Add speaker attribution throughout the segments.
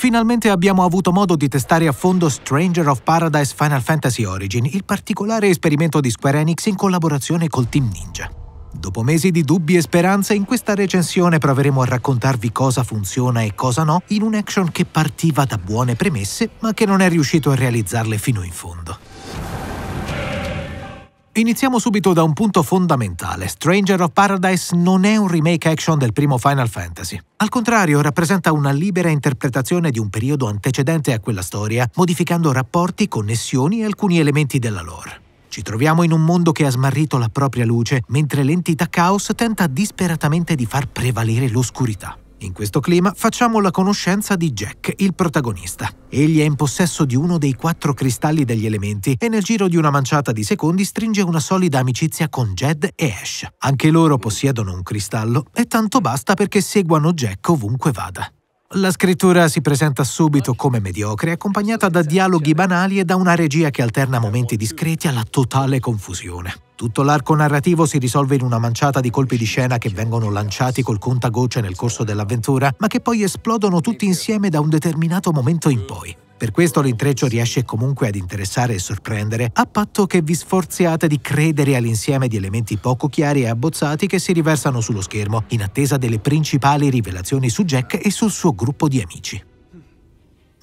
Speaker 1: Finalmente abbiamo avuto modo di testare a fondo Stranger of Paradise Final Fantasy Origin, il particolare esperimento di Square Enix in collaborazione col Team Ninja. Dopo mesi di dubbi e speranze, in questa recensione proveremo a raccontarvi cosa funziona e cosa no in un action che partiva da buone premesse ma che non è riuscito a realizzarle fino in fondo. Iniziamo subito da un punto fondamentale. Stranger of Paradise non è un remake action del primo Final Fantasy. Al contrario, rappresenta una libera interpretazione di un periodo antecedente a quella storia, modificando rapporti, connessioni e alcuni elementi della lore. Ci troviamo in un mondo che ha smarrito la propria luce, mentre l'entità Caos tenta disperatamente di far prevalere l'oscurità. In questo clima facciamo la conoscenza di Jack, il protagonista. Egli è in possesso di uno dei quattro cristalli degli elementi e nel giro di una manciata di secondi stringe una solida amicizia con Jed e Ash. Anche loro possiedono un cristallo e tanto basta perché seguano Jack ovunque vada. La scrittura si presenta subito come mediocre, accompagnata da dialoghi banali e da una regia che alterna momenti discreti alla totale confusione. Tutto l'arco narrativo si risolve in una manciata di colpi di scena che vengono lanciati col contagocce nel corso dell'avventura, ma che poi esplodono tutti insieme da un determinato momento in poi. Per questo l'intreccio riesce comunque ad interessare e sorprendere, a patto che vi sforziate di credere all'insieme di elementi poco chiari e abbozzati che si riversano sullo schermo, in attesa delle principali rivelazioni su Jack e sul suo gruppo di amici.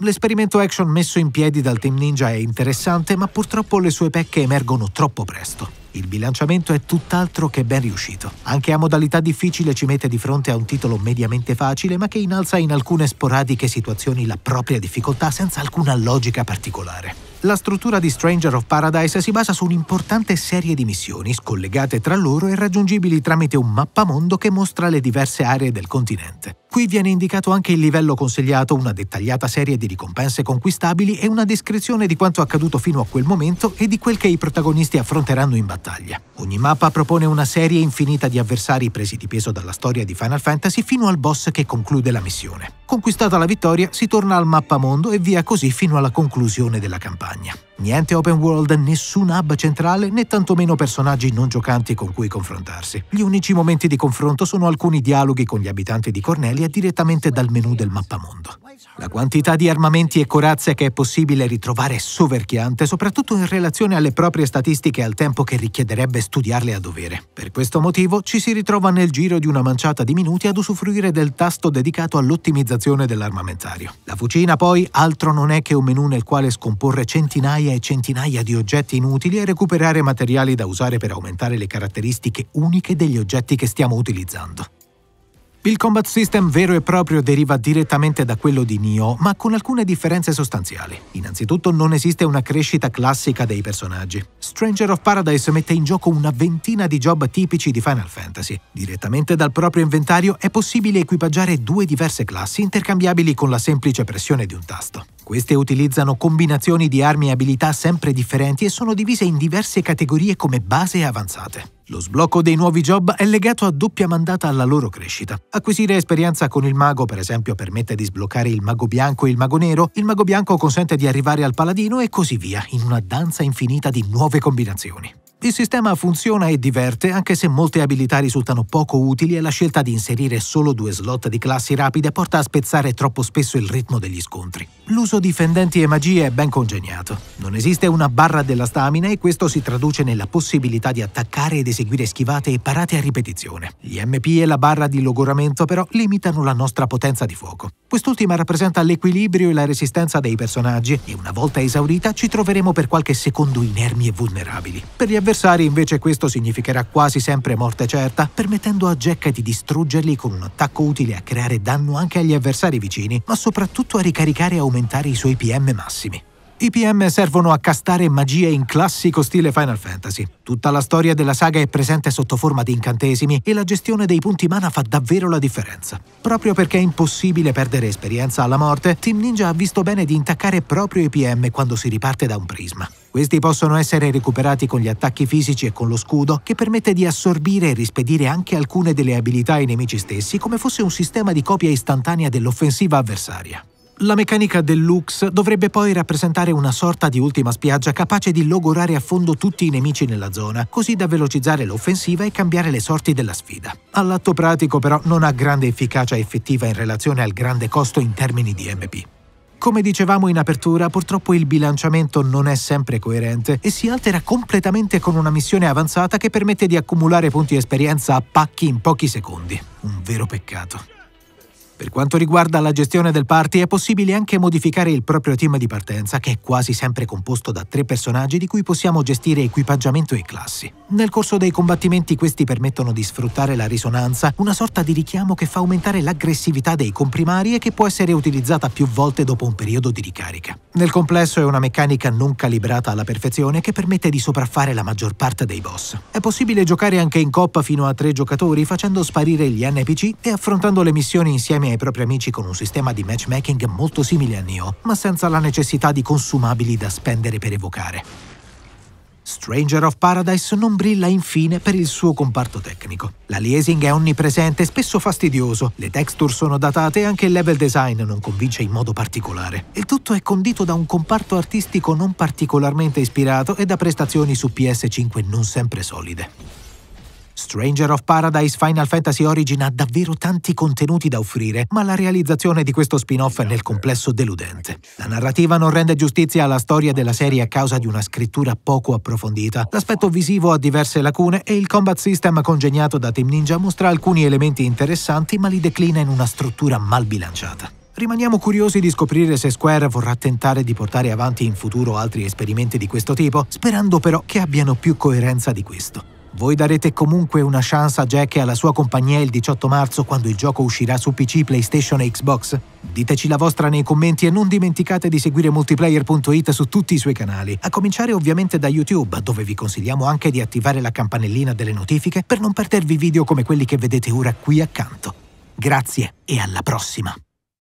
Speaker 1: L'esperimento action messo in piedi dal Team Ninja è interessante, ma purtroppo le sue pecche emergono troppo presto. Il bilanciamento è tutt'altro che ben riuscito. Anche a modalità difficile ci mette di fronte a un titolo mediamente facile, ma che innalza in alcune sporadiche situazioni la propria difficoltà senza alcuna logica particolare. La struttura di Stranger of Paradise si basa su un'importante serie di missioni, scollegate tra loro e raggiungibili tramite un mappamondo che mostra le diverse aree del continente. Qui viene indicato anche il livello consigliato, una dettagliata serie di ricompense conquistabili e una descrizione di quanto accaduto fino a quel momento e di quel che i protagonisti affronteranno in battaglia. Ogni mappa propone una serie infinita di avversari presi di peso dalla storia di Final Fantasy fino al boss che conclude la missione. Conquistata la vittoria, si torna al mappamondo e via così fino alla conclusione della campagna. Niente open world, nessun hub centrale né tantomeno personaggi non giocanti con cui confrontarsi. Gli unici momenti di confronto sono alcuni dialoghi con gli abitanti di Cornelia direttamente dal menu del mappamondo. La quantità di armamenti e corazze che è possibile ritrovare è soverchiante, soprattutto in relazione alle proprie statistiche e al tempo che richiederebbe studiarle a dovere. Per questo motivo ci si ritrova nel giro di una manciata di minuti ad usufruire del tasto dedicato all'ottimizzazione dell'armamentario. La fucina poi altro non è che un menu nel quale scomporre centinaia migliaia e centinaia di oggetti inutili e recuperare materiali da usare per aumentare le caratteristiche uniche degli oggetti che stiamo utilizzando. Il combat system vero e proprio deriva direttamente da quello di Nioh, ma con alcune differenze sostanziali. Innanzitutto non esiste una crescita classica dei personaggi. Stranger of Paradise mette in gioco una ventina di job tipici di Final Fantasy. Direttamente dal proprio inventario è possibile equipaggiare due diverse classi intercambiabili con la semplice pressione di un tasto. Queste utilizzano combinazioni di armi e abilità sempre differenti e sono divise in diverse categorie come base e avanzate. Lo sblocco dei nuovi job è legato a doppia mandata alla loro crescita. Acquisire esperienza con il mago, per esempio, permette di sbloccare il mago bianco e il mago nero, il mago bianco consente di arrivare al paladino e così via, in una danza infinita di nuove combinazioni. Il sistema funziona e diverte, anche se molte abilità risultano poco utili e la scelta di inserire solo due slot di classi rapide porta a spezzare troppo spesso il ritmo degli scontri. L'uso di fendenti e magie è ben congegnato. Non esiste una barra della stamina e questo si traduce nella possibilità di attaccare ed eseguire schivate e parate a ripetizione. Gli MP e la barra di logoramento però limitano la nostra potenza di fuoco. Quest'ultima rappresenta l'equilibrio e la resistenza dei personaggi e una volta esaurita ci troveremo per qualche secondo inermi e vulnerabili. Per gli avversari invece questo significherà quasi sempre morte certa, permettendo a Jack di distruggerli con un attacco utile a creare danno anche agli avversari vicini, ma soprattutto a ricaricare e aumentare i suoi PM massimi. I PM servono a castare magie in classico stile Final Fantasy. Tutta la storia della saga è presente sotto forma di incantesimi e la gestione dei punti mana fa davvero la differenza. Proprio perché è impossibile perdere esperienza alla morte, Team Ninja ha visto bene di intaccare proprio i PM quando si riparte da un prisma. Questi possono essere recuperati con gli attacchi fisici e con lo scudo, che permette di assorbire e rispedire anche alcune delle abilità ai nemici stessi, come fosse un sistema di copia istantanea dell'offensiva avversaria. La meccanica del Lux dovrebbe poi rappresentare una sorta di ultima spiaggia capace di logorare a fondo tutti i nemici nella zona, così da velocizzare l'offensiva e cambiare le sorti della sfida. All'atto pratico però non ha grande efficacia effettiva in relazione al grande costo in termini di MP. Come dicevamo in apertura, purtroppo il bilanciamento non è sempre coerente e si altera completamente con una missione avanzata che permette di accumulare punti esperienza a pacchi in pochi secondi. Un vero peccato. Per quanto riguarda la gestione del party, è possibile anche modificare il proprio team di partenza, che è quasi sempre composto da tre personaggi di cui possiamo gestire equipaggiamento e classi. Nel corso dei combattimenti questi permettono di sfruttare la risonanza, una sorta di richiamo che fa aumentare l'aggressività dei comprimari e che può essere utilizzata più volte dopo un periodo di ricarica. Nel complesso è una meccanica non calibrata alla perfezione che permette di sopraffare la maggior parte dei boss. È possibile giocare anche in coppa fino a tre giocatori facendo sparire gli NPC e affrontando le missioni insieme ai propri amici con un sistema di matchmaking molto simile a Neo, ma senza la necessità di consumabili da spendere per evocare. Stranger of Paradise non brilla infine per il suo comparto tecnico. La L'aliasing è onnipresente e spesso fastidioso, le texture sono datate e anche il level design non convince in modo particolare. Il tutto è condito da un comparto artistico non particolarmente ispirato e da prestazioni su PS5 non sempre solide. Stranger of Paradise Final Fantasy Origin ha davvero tanti contenuti da offrire, ma la realizzazione di questo spin-off è nel complesso deludente. La narrativa non rende giustizia alla storia della serie a causa di una scrittura poco approfondita, l'aspetto visivo ha diverse lacune e il combat system congegnato da Team Ninja mostra alcuni elementi interessanti ma li declina in una struttura mal bilanciata. Rimaniamo curiosi di scoprire se Square vorrà tentare di portare avanti in futuro altri esperimenti di questo tipo, sperando però che abbiano più coerenza di questo. Voi darete comunque una chance a Jack e alla sua compagnia il 18 marzo quando il gioco uscirà su PC, PlayStation e Xbox? Diteci la vostra nei commenti e non dimenticate di seguire multiplayer.it su tutti i suoi canali, a cominciare ovviamente da YouTube, dove vi consigliamo anche di attivare la campanellina delle notifiche per non perdervi video come quelli che vedete ora qui accanto. Grazie e alla prossima!